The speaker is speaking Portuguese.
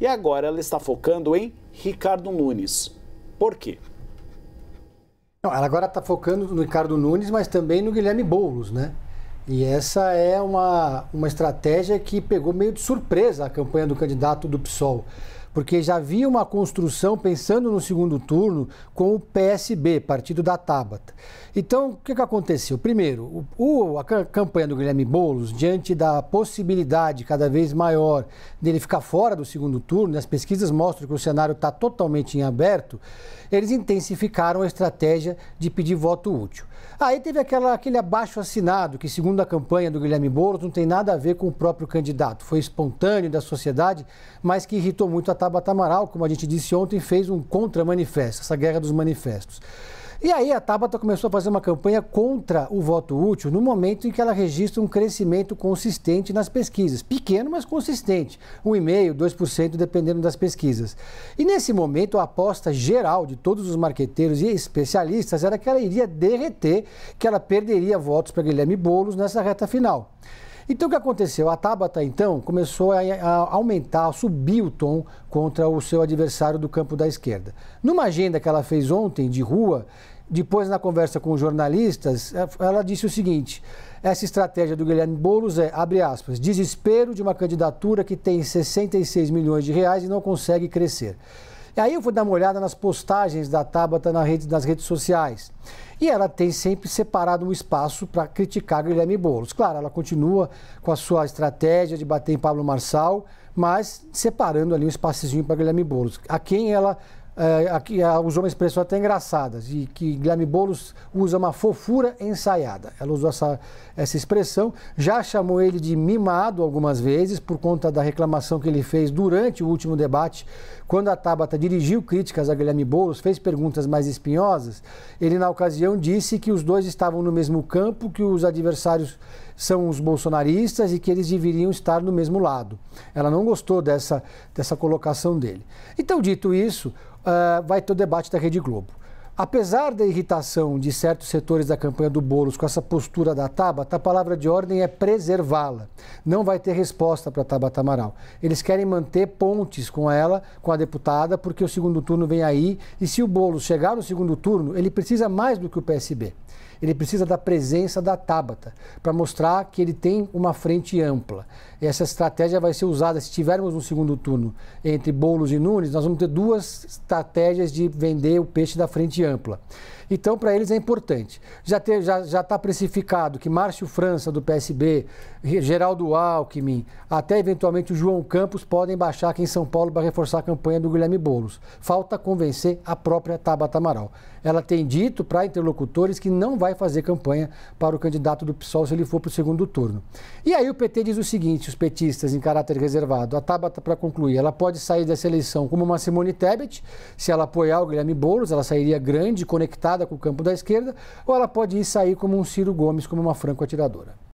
E agora ela está focando em Ricardo Nunes. Por quê? Não, ela agora está focando no Ricardo Nunes, mas também no Guilherme Boulos, né? E essa é uma, uma estratégia que pegou meio de surpresa a campanha do candidato do PSOL porque já havia uma construção pensando no segundo turno com o PSB, partido da Tabata. Então, o que, que aconteceu? Primeiro, o, a campanha do Guilherme Boulos, diante da possibilidade cada vez maior dele ficar fora do segundo turno, as pesquisas mostram que o cenário está totalmente em aberto, eles intensificaram a estratégia de pedir voto útil. Aí teve aquela, aquele abaixo assinado, que segundo a campanha do Guilherme Boulos, não tem nada a ver com o próprio candidato. Foi espontâneo da sociedade, mas que irritou muito a Tabata Amaral, como a gente disse ontem, fez um contra-manifesto, essa guerra dos manifestos. E aí a Tabata começou a fazer uma campanha contra o voto útil no momento em que ela registra um crescimento consistente nas pesquisas. Pequeno, mas consistente. 1,5%, 2%, dependendo das pesquisas. E nesse momento, a aposta geral de todos os marqueteiros e especialistas era que ela iria derreter, que ela perderia votos para Guilherme Boulos nessa reta final. Então o que aconteceu? A Tabata, então, começou a, a aumentar, a subir o tom contra o seu adversário do campo da esquerda. Numa agenda que ela fez ontem, de rua, depois na conversa com os jornalistas, eh, ela disse o seguinte: essa estratégia do Guilherme Boulos é, abre aspas, desespero de uma candidatura que tem 66 milhões de reais e não consegue crescer. E aí eu fui dar uma olhada nas postagens da Tabata nas redes sociais. E ela tem sempre separado um espaço para criticar Guilherme Boulos. Claro, ela continua com a sua estratégia de bater em Pablo Marçal, mas separando ali um espacinho para Guilherme Boulos, a quem ela é, aqui, a, usou uma expressão até engraçada, de que Guilherme Boulos usa uma fofura ensaiada. Ela usou essa, essa expressão, já chamou ele de mimado algumas vezes, por conta da reclamação que ele fez durante o último debate, quando a Tabata dirigiu críticas a Guilherme Boulos, fez perguntas mais espinhosas. Ele, na ocasião, disse que os dois estavam no mesmo campo, que os adversários são os bolsonaristas e que eles deveriam estar no mesmo lado. Ela não gostou dessa, dessa colocação dele. Então, dito isso, uh, vai ter o debate da Rede Globo. Apesar da irritação de certos setores da campanha do Boulos com essa postura da Tabata, a palavra de ordem é preservá-la. Não vai ter resposta para Tabata Amaral. Eles querem manter pontes com ela, com a deputada, porque o segundo turno vem aí e se o Boulos chegar no segundo turno, ele precisa mais do que o PSB ele precisa da presença da Tabata para mostrar que ele tem uma frente ampla. essa estratégia vai ser usada se tivermos um segundo turno entre Boulos e Nunes, nós vamos ter duas estratégias de vender o peixe da frente ampla. Então, para eles é importante. Já está já, já tá precificado que Márcio França, do PSB, Geraldo Alckmin, até eventualmente o João Campos podem baixar aqui em São Paulo para reforçar a campanha do Guilherme Boulos. Falta convencer a própria Tabata Amaral. Ela tem dito para interlocutores que não vai fazer campanha para o candidato do PSOL se ele for para o segundo turno. E aí o PT diz o seguinte, os petistas em caráter reservado, a Tabata para concluir, ela pode sair dessa eleição como uma Simone Tebet, se ela apoiar o Guilherme Boulos, ela sairia grande, conectada com o campo da esquerda, ou ela pode ir sair como um Ciro Gomes, como uma franco atiradora.